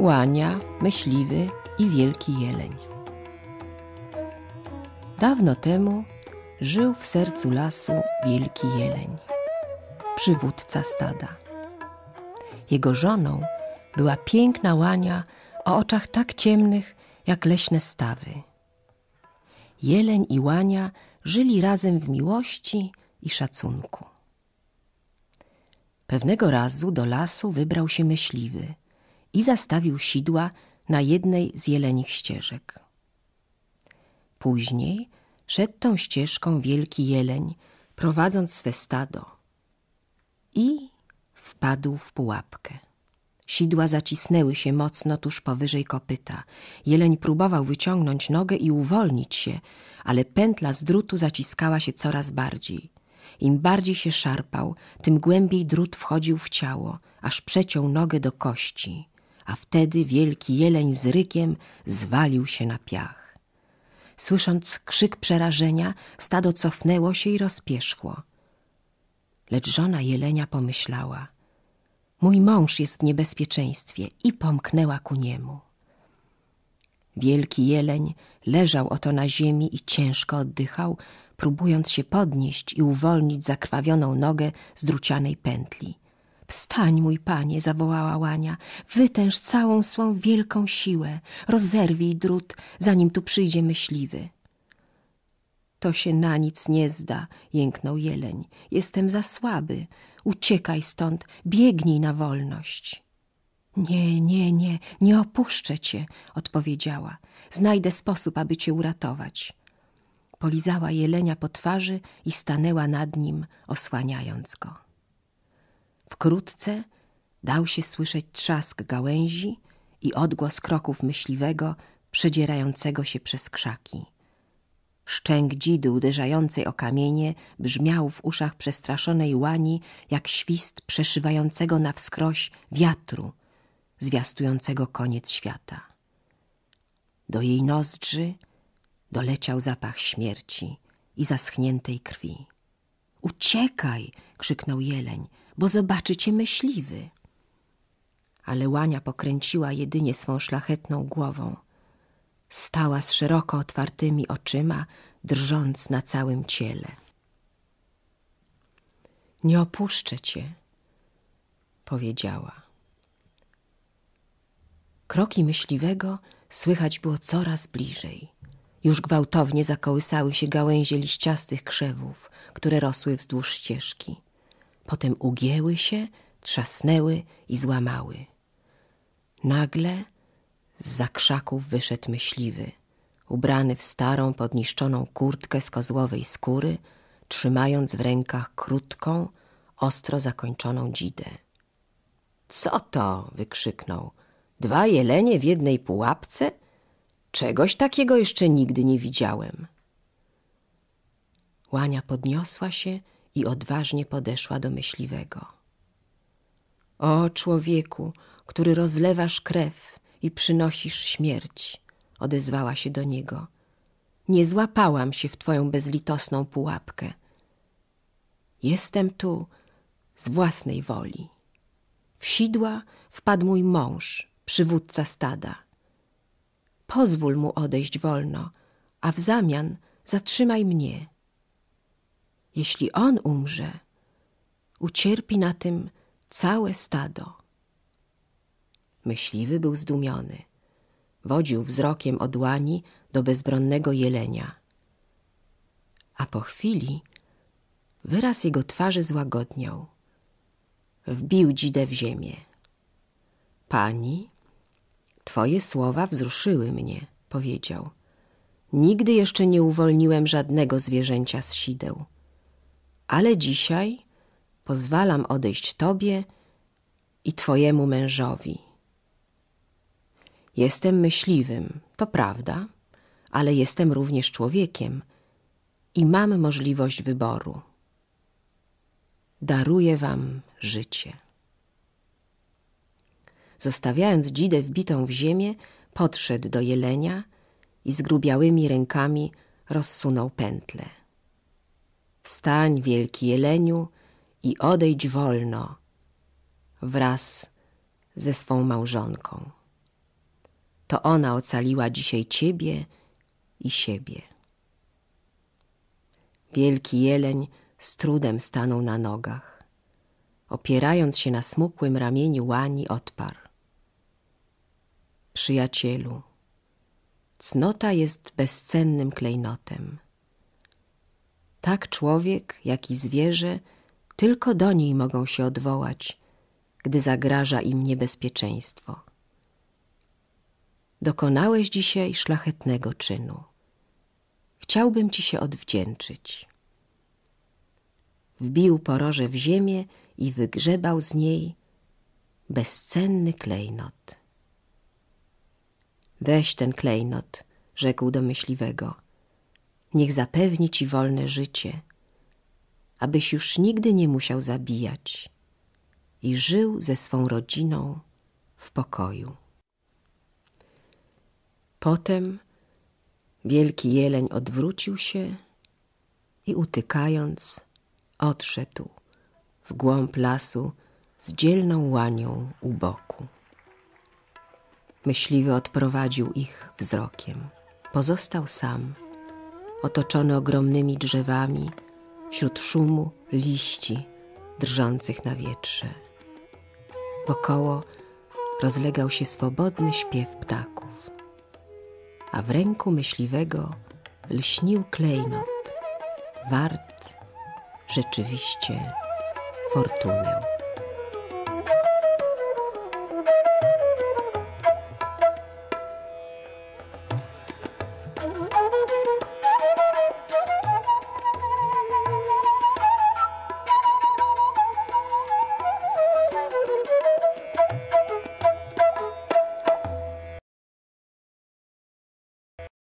łania, myśliwy i wielki jeleń. Dawno temu żył w sercu lasu wielki jeleń, przywódca stada. Jego żoną była piękna łania o oczach tak ciemnych jak leśne stawy. Jeleń i łania żyli razem w miłości i szacunku. Pewnego razu do lasu wybrał się myśliwy – i zastawił sidła na jednej z jelenich ścieżek. Później szedł tą ścieżką wielki jeleń, prowadząc swe stado i wpadł w pułapkę. Sidła zacisnęły się mocno tuż powyżej kopyta. Jeleń próbował wyciągnąć nogę i uwolnić się, ale pętla z drutu zaciskała się coraz bardziej. Im bardziej się szarpał, tym głębiej drut wchodził w ciało, aż przeciął nogę do kości a wtedy wielki jeleń z rykiem zwalił się na piach. Słysząc krzyk przerażenia, stado cofnęło się i rozpierzchło. Lecz żona jelenia pomyślała – Mój mąż jest w niebezpieczeństwie i pomknęła ku niemu. Wielki jeleń leżał oto na ziemi i ciężko oddychał, próbując się podnieść i uwolnić zakrwawioną nogę z drucianej pętli. Wstań, mój panie, zawołała Łania, wytęż całą swą wielką siłę, rozerwij drut, zanim tu przyjdzie myśliwy. To się na nic nie zda, jęknął jeleń. Jestem za słaby. Uciekaj stąd, biegnij na wolność. Nie, nie, nie, nie opuszczę cię, odpowiedziała. Znajdę sposób, aby cię uratować. Polizała jelenia po twarzy i stanęła nad nim, osłaniając go. Wkrótce dał się słyszeć trzask gałęzi i odgłos kroków myśliwego przedzierającego się przez krzaki. Szczęk dzidy uderzającej o kamienie brzmiał w uszach przestraszonej łani jak świst przeszywającego na wskroś wiatru, zwiastującego koniec świata. Do jej nozdrzy doleciał zapach śmierci i zaschniętej krwi. Uciekaj! krzyknął jeleń bo zobaczy cię myśliwy. Ale łania pokręciła jedynie swą szlachetną głową. Stała z szeroko otwartymi oczyma, drżąc na całym ciele. Nie opuszczę cię, powiedziała. Kroki myśliwego słychać było coraz bliżej. Już gwałtownie zakołysały się gałęzie liściastych krzewów, które rosły wzdłuż ścieżki. Potem ugięły się, trzasnęły i złamały. Nagle z za krzaków wyszedł myśliwy, ubrany w starą, podniszczoną kurtkę z kozłowej skóry, trzymając w rękach krótką, ostro zakończoną dzidę. Co to? wykrzyknął. Dwa jelenie w jednej pułapce? Czegoś takiego jeszcze nigdy nie widziałem. Łania podniosła się i odważnie podeszła do myśliwego. O człowieku, który rozlewasz krew i przynosisz śmierć, odezwała się do niego. Nie złapałam się w twoją bezlitosną pułapkę. Jestem tu z własnej woli. W sidła wpadł mój mąż, przywódca stada. Pozwól mu odejść wolno, a w zamian zatrzymaj mnie – jeśli on umrze, ucierpi na tym całe stado. Myśliwy był zdumiony. Wodził wzrokiem od łani do bezbronnego jelenia. A po chwili wyraz jego twarzy złagodniał. Wbił dzidę w ziemię. Pani, twoje słowa wzruszyły mnie, powiedział. Nigdy jeszcze nie uwolniłem żadnego zwierzęcia z sideł ale dzisiaj pozwalam odejść Tobie i Twojemu mężowi. Jestem myśliwym, to prawda, ale jestem również człowiekiem i mam możliwość wyboru. Daruję Wam życie. Zostawiając dzidę wbitą w ziemię, podszedł do jelenia i zgrubiałymi rękami rozsunął pętlę. Wstań, wielki jeleniu, i odejdź wolno wraz ze swą małżonką. To ona ocaliła dzisiaj ciebie i siebie. Wielki jeleń z trudem stanął na nogach. Opierając się na smukłym ramieniu łani, odparł. Przyjacielu, cnota jest bezcennym klejnotem – tak człowiek, jak i zwierzę, tylko do niej mogą się odwołać, gdy zagraża im niebezpieczeństwo. Dokonałeś dzisiaj szlachetnego czynu. Chciałbym ci się odwdzięczyć. Wbił poroże w ziemię i wygrzebał z niej bezcenny klejnot. Weź ten klejnot, rzekł do myśliwego – niech zapewni ci wolne życie, abyś już nigdy nie musiał zabijać i żył ze swą rodziną w pokoju. Potem wielki jeleń odwrócił się i utykając odszedł w głąb lasu z dzielną łanią u boku. Myśliwy odprowadził ich wzrokiem. Pozostał sam otoczony ogromnymi drzewami, wśród szumu liści drżących na wietrze. Wokoło rozlegał się swobodny śpiew ptaków, a w ręku myśliwego lśnił klejnot, wart rzeczywiście fortunę.